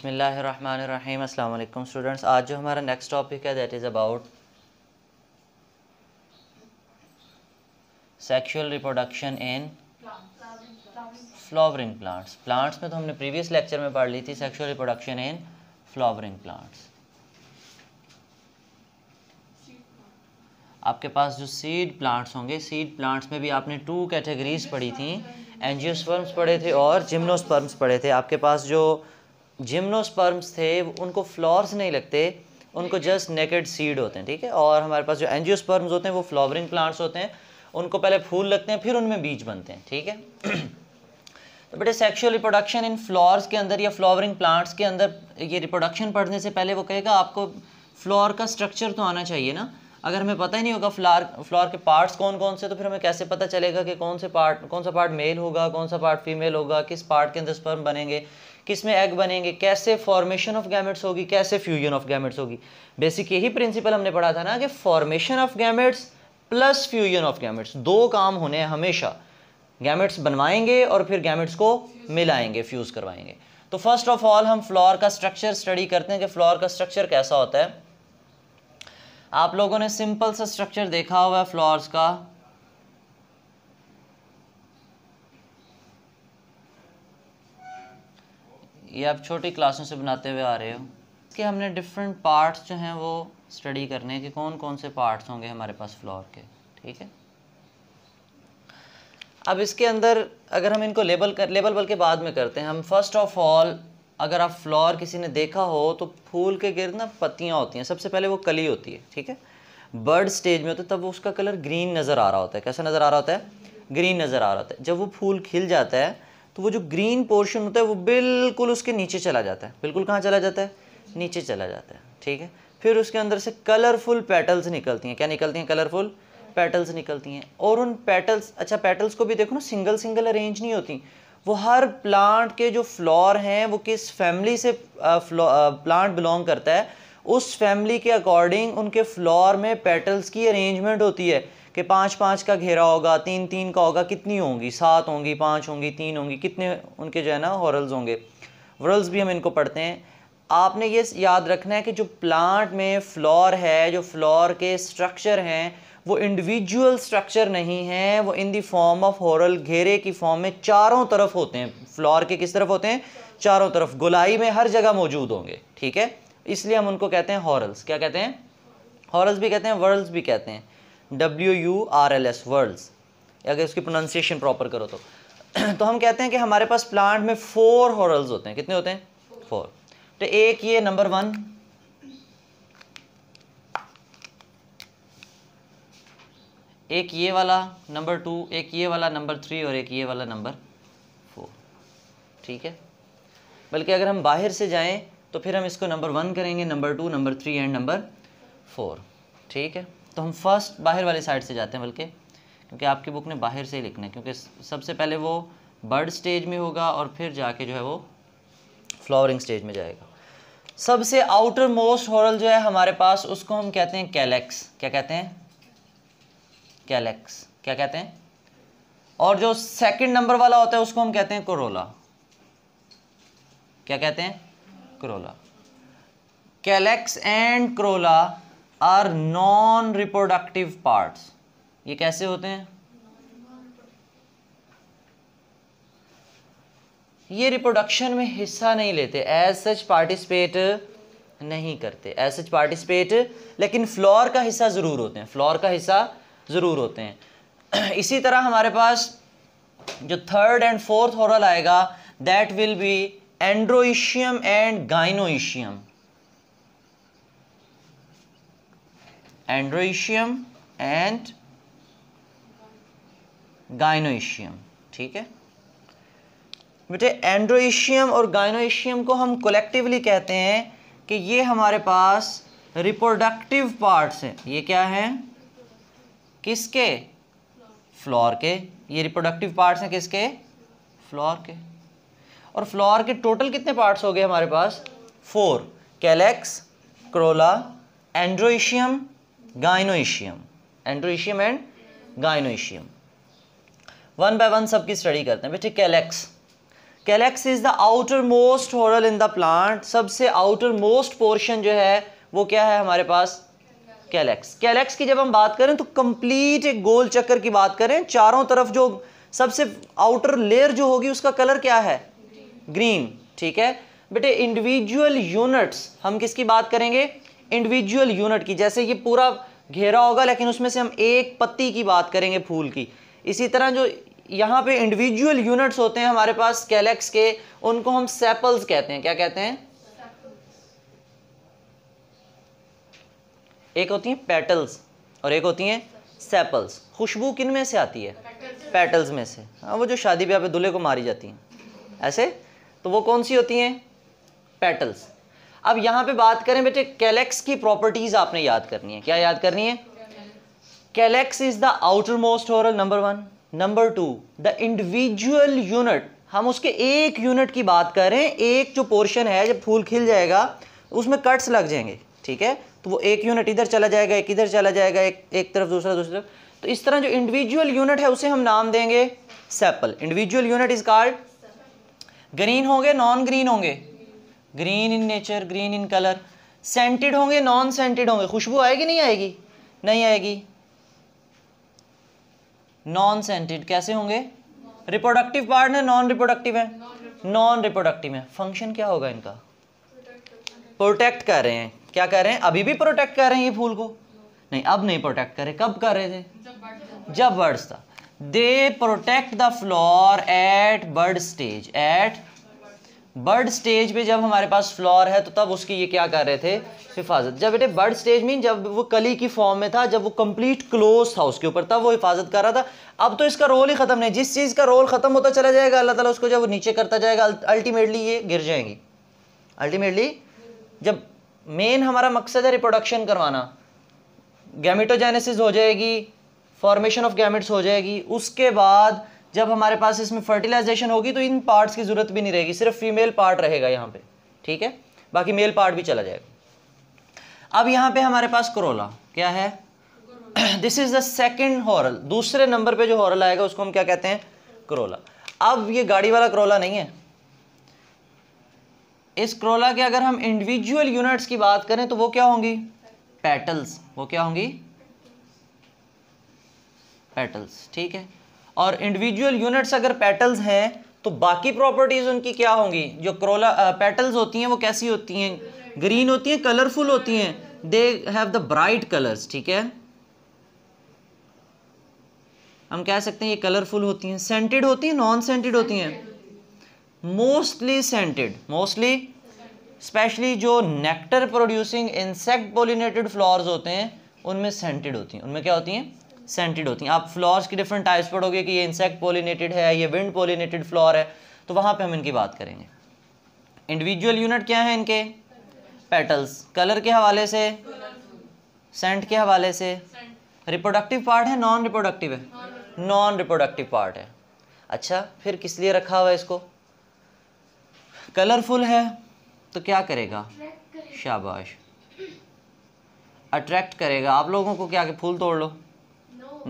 बसमिलीम अल्लाम स्टूडेंट्स आज जो हमारा नेक्स्ट टॉपिक है that is about sexual reproduction in flowering plants plants में तो हमने प्रीवियस लेक्चर में पढ़ ली थी sexual reproduction in flowering plants आपके पास जो सीड प्लांट्स होंगे सीड प्लांट्स में भी आपने टू कैटेगरीज पढ़ी थी एनजियोस्पर्म्स पढ़े थे और जिम्नोस्पर्म्स पढ़े थे आपके पास जो जिम्नोस्पर्म्स थे उनको फ्लॉर्स नहीं लगते उनको जस्ट नेकेड सीड होते हैं ठीक है और हमारे पास जो एनजियोस्पर्म्स होते हैं वो फ्लावरिंग प्लांट्स होते हैं उनको पहले फूल लगते हैं फिर उनमें बीज बनते हैं ठीक है तो बेटे सेक्शुअल रिप्रोडक्शन इन फ्लावर्स के अंदर या फ्लावरिंग प्लांट्स के अंदर ये रिप्रोडक्शन पढ़ने से पहले वो कहेगा आपको फ्लावर का स्ट्रक्चर तो आना चाहिए ना अगर हमें पता ही नहीं होगा फ्लार फ्लावर के पार्ट्स कौन कौन से तो फिर हमें कैसे पता चलेगा कि कौन से पार्ट कौन सा पार्ट मेल होगा कौन सा पार्ट फीमेल होगा किस पार्ट के अंदर स्पर्म बनेंगे किस में एग बनेंगे कैसे फॉर्मेशन ऑफ गैमेट्स होगी कैसे फ्यूजन ऑफ गैमेट्स होगी बेसिक यही प्रिंसिपल हमने पढ़ा था ना कि formation of gametes plus fusion of gametes दो काम होने हैं हमेशा गैमेट्स बनवाएंगे और फिर गैमेट्स को मिलाएंगे फ्यूज़ करवाएंगे तो फर्स्ट ऑफ ऑल हम फ्लोर का स्ट्रक्चर स्टडी करते हैं कि फ्लोर का स्ट्रक्चर कैसा होता है आप लोगों ने सिंपल सा स्ट्रक्चर देखा हुआ है फ्लावर्स का ये आप छोटी क्लासों से बनाते हुए आ रहे हो कि हमने डिफरेंट पार्ट्स जो हैं वो स्टडी करने हैं कि कौन कौन से पार्ट्स होंगे हमारे पास फ्लोर के ठीक है अब इसके अंदर अगर हम इनको लेबल कर लेबल बल्कि बाद में करते हैं हम फर्स्ट ऑफ ऑल अगर आप फ्लॉर किसी ने देखा हो तो फूल के गिरद ना पत्तियाँ होती हैं सबसे पहले वो कली होती है ठीक है बर्ड स्टेज में होता है तब उसका कलर ग्रीन नज़र आ रहा होता है कैसा नज़र आ रहा होता है ग्रीन नज़र आ रहा होता है जब वो फूल खिल जाता है तो वो जो ग्रीन पोर्शन होता है वो बिल्कुल उसके नीचे चला जाता है बिल्कुल कहाँ चला जाता है नीचे चला जाता है ठीक है फिर उसके अंदर से कलरफुल पेटल्स निकलती हैं क्या निकलती हैं कलरफुल पेटल्स निकलती हैं और उन पेटल्स अच्छा पेटल्स को भी देखो ना सिंगल सिंगल अरेंज नहीं होती वो हर प्लांट के जो फ्लोर हैं वो किस फैमिली से प्लांट बिलोंग करता है उस फैमिली के अकॉर्डिंग उनके फ्लोर में पेटल्स की अरेंजमेंट होती है कि पाँच पाँच का घेरा होगा तीन तीन का होगा कितनी होंगी सात होंगी पाँच होंगी तीन होंगी कितने उनके जो है ना हॉरल्स होंगे वर्ल्स भी हम इनको पढ़ते हैं आपने ये याद रखना है कि जो प्लांट में फ्लोर है जो फ्लोर के स्ट्रक्चर हैं वो इंडिविजुअल स्ट्रक्चर नहीं है वो इन दी फॉर्म ऑफ हॉरल घेरे की फॉर्म में चारों तरफ होते हैं फ्लोर के किस तरफ होते हैं चारों तरफ गोलाई में हर जगह मौजूद होंगे ठीक है इसलिए हम उनको कहते हैं हॉरल्स क्या कहते हैं हॉरल्स भी कहते हैं वर्ल्ड्स भी कहते हैं W U R L S whorls अगर उसकी प्रोनाउंसिएशन प्रॉपर करो तो तो हम कहते हैं कि हमारे पास प्लांट में फोर हॉरल्स होते हैं कितने होते हैं फोर तो एक ये नंबर वन एक ये वाला नंबर टू एक ये वाला नंबर थ्री और एक ये वाला नंबर फोर ठीक है बल्कि अगर हम बाहर से जाएं तो फिर हम इसको नंबर वन करेंगे number two number three and number four ठीक है तो हम फर्स्ट बाहर वाले साइड से जाते हैं बल्कि क्योंकि आपकी बुक ने बाहर से ही लिखना है क्योंकि सबसे पहले वो बर्ड स्टेज में होगा और फिर जाके जो है वो फ्लावरिंग स्टेज में जाएगा सबसे आउटर मोस्ट होरल जो है हमारे पास उसको हम कहते हैं कैलेक्स क्या कहते हैं कैलेक्स क्या कहते हैं और जो सेकंड नंबर वाला होता है उसको हम कहते हैं कोरोला क्या कहते हैं corolla calyx and corolla are non reproductive parts ये कैसे होते हैं ये रिप्रोडक्शन में हिस्सा नहीं लेते एज सच पार्टिसिपेट नहीं करते एज सच पार्टिसिपेट लेकिन फ्लोर का हिस्सा ज़रूर होते हैं फ्लोर का हिस्सा ज़रूर होते हैं इसी तरह हमारे पास जो थर्ड एंड फोर्थ हॉरल आएगा that will be androecium and gynoecium androecium and gynoecium ठीक है बेटे एंड्रोइशियम और गाइनोइशियम को हम कलेक्टिवली कहते हैं कि ये हमारे पास रिप्रोडक्टिव पार्ट्स हैं ये क्या हैं किसके फ्लोर के ये रिप्रोडक्टिव पार्ट्स हैं किसके फ्लोर के और फ्लोर के टोटल कितने पार्ट्स हो गए हमारे पास four calyx corolla androecium gynoecium androecium and gynoecium one by one सबकी स्टडी करते हैं बेटे calyx calyx is the outer most whorl in the plant सबसे आउटर मोस्ट पोर्शन जो है वो क्या है हमारे पास कैलेक्स कैलेक्स की जब हम बात करें तो कंप्लीट एक गोल चक्कर की बात करें चारों तरफ जो सबसे आउटर लेयर जो होगी उसका कलर क्या है ग्रीन ठीक है बेटे इंडिविजुअल यूनिट्स हम किसकी बात करेंगे इंडिविजुअल यूनिट की जैसे ये पूरा घेरा होगा लेकिन उसमें से हम एक पत्ती की बात करेंगे फूल की इसी तरह जो यहाँ पे इंडिविजुअल यूनिट्स होते हैं हमारे पास कैलेक्स के उनको हम सेपल्स कहते हैं क्या कहते हैं एक होती हैं पेटल्स और एक होती हैं सेपल्स खुशबू किन में से आती है पेटल्स में से हाँ वो जो शादी ब्याह पे दूल्हे को मारी जाती हैं ऐसे तो वो कौन सी होती हैं पेटल्स अब यहाँ पे बात करें बेटे कैलेक्स की प्रॉपर्टीज़ आपने याद करनी है क्या याद करनी है calyx is the outer most whorl number one number two the individual unit हम उसके एक यूनिट की बात करें एक जो पोर्शन है जब फूल खिल जाएगा उसमें कट्स लग जाएंगे ठीक है तो वो एक यूनिट इधर चला जाएगा एक इधर चला जाएगा एक एक तरफ दूसरा दूसरी तरफ तो इस तरह जो इंडिविजुअल यूनिट है उसे हम नाम देंगे sepal individual unit is called green होंगे नॉन ग्रीन होंगे green in nature green in colour scented होंगे नॉन सेंटेड होंगे खुशबू आएगी नहीं आएगी नहीं आएगी नॉन सेंटेड कैसे होंगे रिप्रोडक्टिव पार्ट है नॉन रिप्रोडक्टिव है नॉन रिप्रोडक्टिव है फंक्शन क्या होगा इनका प्रोटेक्ट कर रहे हैं क्या कर रहे हैं अभी भी प्रोटेक्ट कर रहे हैं ये फूल को नहीं अब नहीं प्रोटेक्ट करे कब कर रहे थे जब बर्ड्स था they protect the flower at bud stage at bud stage पे जब हमारे पास फ्लॉर है तो तब उसकी ये क्या कर रहे थे हिफाजत जब बेटे बर्ड स्टेज मीन जब वो कली की फॉर्म में था जब वो कंप्लीट क्लोज था उसके ऊपर तब वो हिफाजत कर रहा था अब तो इसका रोल ही ख़त्म नहीं जिस चीज़ का रोल ख़त्म होता चला जाएगा अल्लाह ताला उसको जब नीचे करता जाएगा अल्टीमेटली ये गिर जाएंगी अल्टीमेटली जब मेन हमारा मकसद है रिप्रोडक्शन करवाना गैमेटोजेनेसिस हो जाएगी फॉर्मेशन ऑफ गैमेट्स हो जाएगी उसके बाद जब हमारे पास इसमें फर्टिलाइजेशन होगी तो इन पार्ट्स की ज़रूरत भी नहीं रहेगी सिर्फ फीमेल पार्ट रहेगा यहाँ पे ठीक है बाकी मेल पार्ट भी चला जाएगा अब यहाँ पे हमारे पास करोला क्या है this is the second whorl दूसरे नंबर पे जो हॉरल आएगा उसको हम क्या कहते हैं करोला अब ये गाड़ी वाला करोला नहीं है इस करोला के अगर हम इंडिविजुअल यूनिट्स की बात करें तो वो क्या होंगी पेटल्स वो क्या होंगी पेटल्स ठीक है और इंडिविजुअल यूनिट्स अगर पेटल्स हैं तो बाकी प्रॉपर्टीज़ उनकी क्या होंगी जो क्रोला पेटल्स होती हैं वो कैसी होती हैं ग्रीन होती हैं कलरफुल होती हैं they have the bright colours ठीक है हम कह सकते हैं ये कलरफुल होती हैं सेंटेड होती हैं नॉन सेंटेड होती हैं मोस्टली सेंटेड मोस्टली स्पेशली जो nectar producing insect pollinated flowers होते हैं उनमें सेंटेड होती हैं उनमें क्या होती हैं सेंटेड होती हैं आप फ्लॉर्स की डिफरेंट टाइप्स पढ़ोगे कि ये इंसेक्ट पोलिनेटेड है ये विंड पोलिनेटेड फ्लॉर है तो वहाँ पे हम इनकी बात करेंगे इंडिविजुअल यूनिट क्या है इनके पेटल्स कलर के हवाले से सेंट के हवाले से रिप्रोडक्टिव पार्ट है नॉन रिप्रोडक्टिव है नॉन रिप्रोडक्टिव पार्ट है अच्छा फिर किस लिए रखा हुआ है इसको कलरफुल है तो क्या करेगा शाबाश अट्रैक्ट करेगा आप लोगों को क्या के फूल तोड़ लो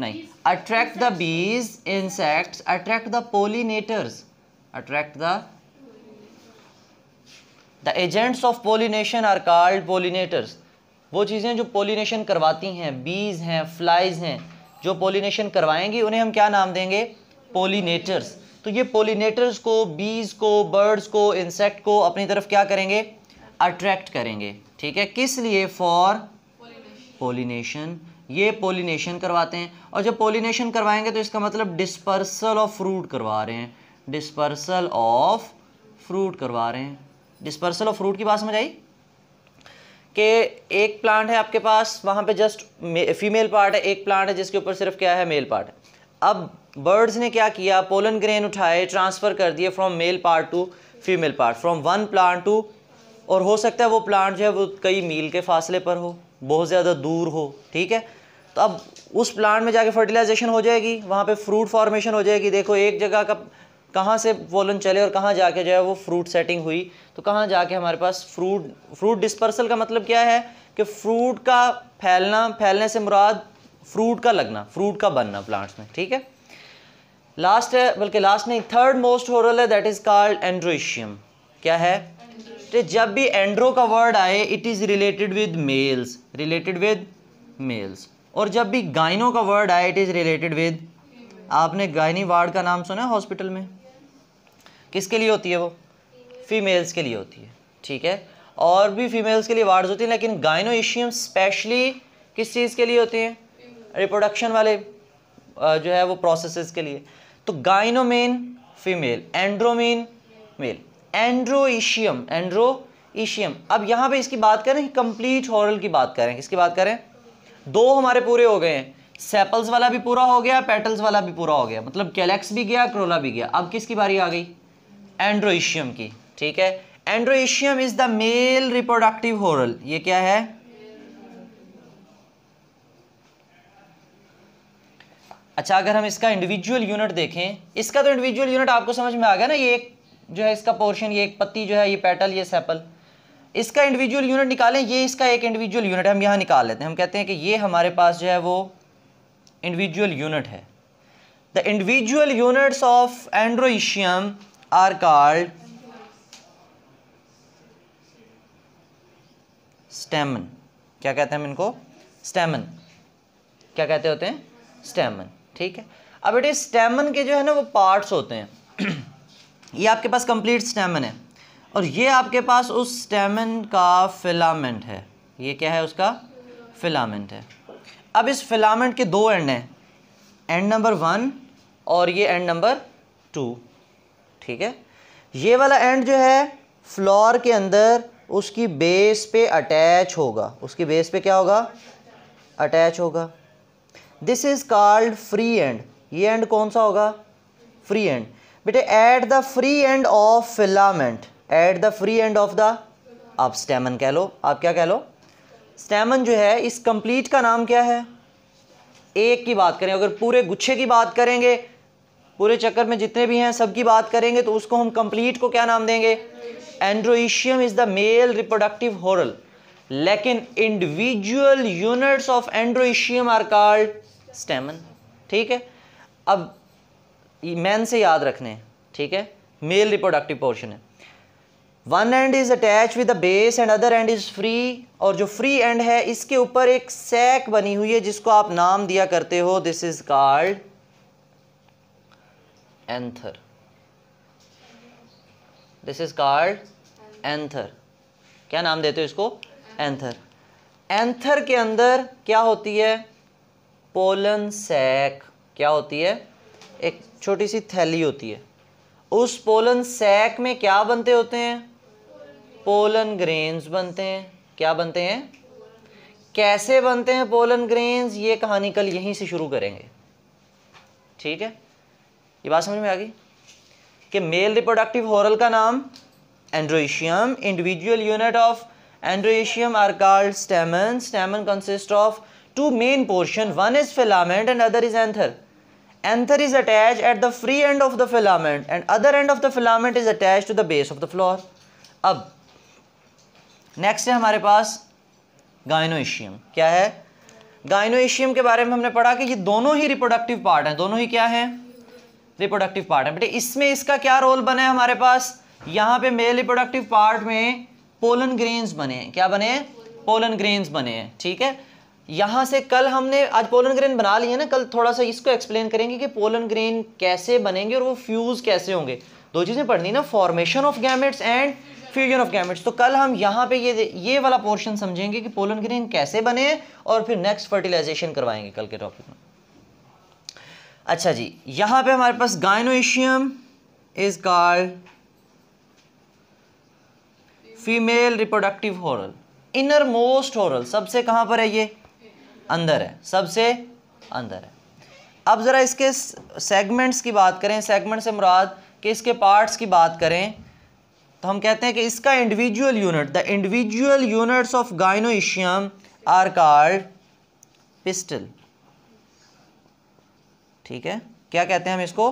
नहीं attract the bees insects attract the pollinators attract the the agents of pollination are called pollinators वो चीज़ें जो पोलिनेशन करवाती हैं बीज हैं फ्लाइज हैं जो पोलिनेशन करवाएंगी उन्हें हम क्या नाम देंगे पोलिनेटर्स तो ये पोलिनेटर्स को बीज को बर्ड्स को इंसेक्ट को अपनी तरफ क्या करेंगे अट्रैक्ट करेंगे ठीक है किस लिए फॉर पोलिनेशन ये पोलिनेशन करवाते हैं और जब पोलिनेशन करवाएंगे तो इसका मतलब डिस्पर्सल ऑफ फ्रूट करवा रहे हैं डिस्पर्सल ऑफ फ्रूट करवा रहे हैं डिस्पर्सल ऑफ फ्रूट की बात समझ आई कि एक प्लांट है आपके पास वहाँ पे जस्ट फीमेल पार्ट है एक प्लांट है जिसके ऊपर सिर्फ क्या है मेल पार्ट है अब बर्ड्स ने क्या किया पोलन ग्रेन उठाए ट्रांसफ़र कर दिए from male part to female part from one plant to और हो सकता है वो प्लांट जो है वो कई मील के फासले पर हो बहुत ज़्यादा दूर हो ठीक है तो अब उस प्लांट में जाके फर्टिलाइजेशन हो जाएगी वहाँ पे फ्रूट फॉर्मेशन हो जाएगी देखो एक जगह का कहाँ से वोलन चले और कहाँ जाके जो है वो फ्रूट सेटिंग हुई तो कहाँ जाके हमारे पास फ्रूट फ्रूट डिस्पर्सल का मतलब क्या है कि फ्रूट का फैलना फैलने से मुराद फ्रूट का लगना फ्रूट का बनना प्लांट्स में ठीक है लास्ट है बल्कि लास्ट नहीं थर्ड मोस्ट होरल है दैट इज़ कॉल्ड एंड्रोशियम क्या है तो जब भी एंड्रो का वर्ड आए it is related with males related with males और जब भी गाइनो का वर्ड आया इट इज़ रिलेटेड विद आपने गायनी वार्ड का नाम सुना है हॉस्पिटल में किसके लिए होती है वो फीमेल्स के लिए होती है ठीक है और भी फीमेल्स के लिए वार्ड्स होती हैं लेकिन गाइनोइशियम स्पेशली किस चीज़ के लिए होती हैं रिप्रोडक्शन वाले जो है वो प्रोसेसेस के लिए तो गाइनोमेन फीमेल एंड्रोमेन मेल एंड्रोइशियम एंड्रोइशियम अब यहाँ पे इसकी बात करें कंप्लीट हॉरल की बात करें किसकी बात करें दो हमारे पूरे हो गए हैं सेपल्स वाला भी पूरा हो गया पेटल्स वाला भी पूरा हो गया मतलब कैलेक्स भी गया क्रोला भी गया अब किसकी बारी आ गई एंड्रोइशियम की ठीक है androecium is the male reproductive whorl ये क्या है अच्छा अगर हम इसका इंडिविजुअल यूनिट देखें इसका तो इंडिविजुअल यूनिट आपको समझ में आ गया ना ये एक जो है इसका पोर्शन ये एक पत्ती जो है ये पेटल ये सेपल इसका इंडिविजुअल यूनिट निकालें ये इसका एक इंडिविजुअल यूनिट है हम यहाँ निकाल लेते हैं हम कहते हैं कि ये हमारे पास जो है वो इंडिविजुअल यूनिट है the individual units of androecium are called stamen क्या कहते हैं हम इनको स्टेमन क्या कहते होते हैं स्टेमन ठीक है अब बेटे स्टेमन के जो है ना वो पार्ट्स होते हैं ये आपके पास कंप्लीट स्टेमन है और ये आपके पास उस स्टेमन का फिलामेंट है ये क्या है उसका फिलामेंट है अब इस फिलामेंट के दो एंड हैं एंड नंबर वन और ये एंड नंबर टू ठीक है ये वाला एंड जो है फ्लोर के अंदर उसकी बेस पे अटैच होगा उसकी बेस पे क्या होगा अटैच होगा this is called free end ये एंड कौन सा होगा फ्री एंड बेटे at the free end of filament at the free end of the आप स्टेमन कह लो आप क्या कह लो स्टेमन जो है इस कंप्लीट का नाम क्या है एक की बात करें अगर पूरे गुच्छे की बात करेंगे पूरे चक्कर में जितने भी हैं सब की बात करेंगे तो उसको हम कंप्लीट को क्या नाम देंगे androecium is the male reproductive whorl लेकिन individual units of androecium are called stamen ठीक है अब मैन से याद रखने ठीक है मेल रिप्रोडक्टिव पोर्शन है one end is attach with the base and other end is free और जो फ्री एंड है इसके ऊपर एक सैक बनी हुई है जिसको आप नाम दिया करते हो this is called anther this is called anther क्या नाम देते हो इसको एंथर एंथर के अंदर क्या होती है पोलन सैक क्या होती है एक छोटी सी थैली होती है उस पोलन सैक में क्या बनते होते हैं पोलन ग्रेन्स बनते हैं क्या बनते हैं कैसे बनते हैं पोलन ग्रेन्स ये कहानी कल यहीं से शुरू करेंगे ठीक है ये बात समझ में आ गई कि मेल रिप्रोडक्टिव होरल का नाम androecium individual unit of androecium are called stamen stamen consist of two main portion one is filament and other is anther anther is attach at the free end of the filament and other end of the filament is attach to the base of the flower अब next है हमारे पास गाइनोएशियम क्या है गाइनोएशियम के बारे में हमने पढ़ा कि ये दोनों ही रिप्रोडक्टिव पार्ट हैं दोनों ही क्या हैं रिप्रोडक्टिव पार्ट हैं बेटे इसमें इसका क्या रोल बना है हमारे पास यहाँ पे मेल रिप्रोडक्टिव पार्ट में पोलन ग्रेन्स बने हैं क्या बने हैं पोलन ग्रेन्स बने हैं ठीक है यहाँ से कल हमने आज पोलन ग्रेन बना लिए ना कल थोड़ा सा इसको एक्सप्लेन करेंगे कि पोलन ग्रेन कैसे बनेंगे और वो फ्यूज़ कैसे होंगे दो चीज़ें पढ़नी ना formation of gametes and fusion of gametes तो कल हम यहाँ पे ये ये वाला पोर्शन समझेंगे कि पोलन ग्रीन कैसे बने और फिर नेक्स्ट फर्टिलाइजेशन करवाएंगे कल के टॉपिक में अच्छा जी यहाँ पे हमारे पास gynoecium is called female reproductive whorl inner most whorl सबसे कहाँ पर है ये अंदर है सबसे अंदर है अब ज़रा इसके सेगमेंट्स की बात करें सेगमेंट से मुराद कि इसके पार्ट्स की बात करें तो हम कहते हैं कि इसका individual unit the individual units of gynoecium are called pistil ठीक है क्या कहते हैं हम इसको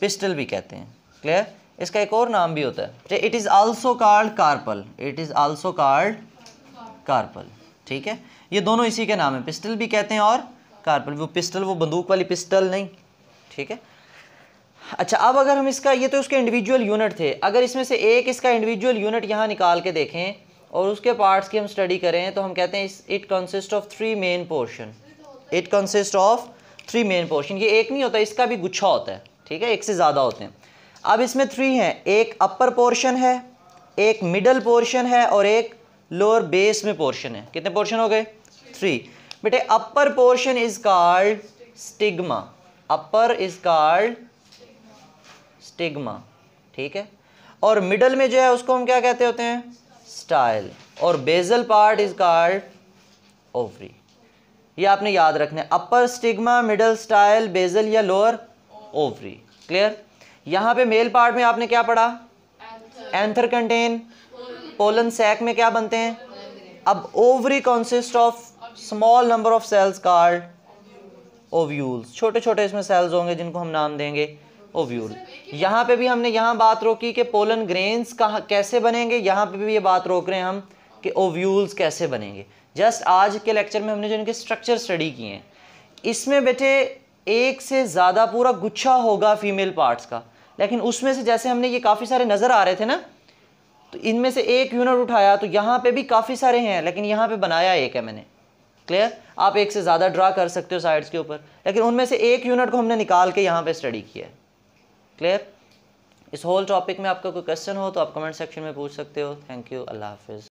पिस्टल भी कहते हैं क्लियर इसका एक और नाम भी होता है it is also called carpel it is also called carpel ठीक है ये दोनों इसी के नाम है पिस्टल भी कहते हैं और कार्पल वो पिस्टल वो बंदूक वाली पिस्टल नहीं ठीक है अच्छा अब अगर हम इसका ये तो उसके इंडिविजुअल यूनिट थे अगर इसमें से एक इसका इंडिविजुअल यूनिट यहाँ निकाल के देखें और उसके पार्ट्स की हम स्टडी करें तो हम कहते हैं it consist of three main portion it consist of three main portion ये एक नहीं होता इसका भी गुच्छा होता है ठीक है एक से ज़्यादा होते हैं अब इसमें थ्री हैं एक अपर पोर्शन है एक मिडल पोर्शन है और एक लोअर बेस में पोर्शन है कितने पोर्शन हो गए थ्री बेटे upper portion is called stigma upper is called stigma ठीक है और मिडल में जो है उसको हम क्या कहते होते हैं स्टाइल और basal part is called ovary ये आपने याद रखना है upper stigma middle style basal या लोअर ओवरी क्लियर यहां पे मेल पार्ट में आपने क्या पढ़ा एंथर कंटेन पोलन सैक में क्या बनते हैं अब ovary consist of small number of cells called ovules छोटे छोटे इसमें सेल्स होंगे जिनको हम नाम देंगे ओव्यूल यहाँ पे भी हमने यहाँ बात रोकी कि पोलन ग्रेन्स कहाँ कैसे बनेंगे यहाँ पे भी ये बात रोक रहे हैं हम कि ओव्यूल्स कैसे बनेंगे जस्ट आज के लेक्चर में हमने जो इनके स्ट्रक्चर स्टडी किए हैं इसमें बेटे एक से ज़्यादा पूरा गुच्छा होगा फीमेल पार्ट्स का लेकिन उसमें से जैसे हमने ये काफ़ी सारे नज़र आ रहे थे ना तो इनमें से एक यूनिट उठाया तो यहाँ पे भी काफ़ी सारे हैं लेकिन यहाँ पे बनाया एक है मैंने क्लियर आप एक से ज़्यादा ड्रा कर सकते हो साइड्स के ऊपर लेकिन उनमें से एक यूनिट को हमने निकाल के यहाँ पे स्टडी किया है क्लियर इस होल टॉपिक में आपका कोई क्वेश्चन हो तो आप कमेंट सेक्शन में पूछ सकते हो थैंक यू अल्लाह हाफिज़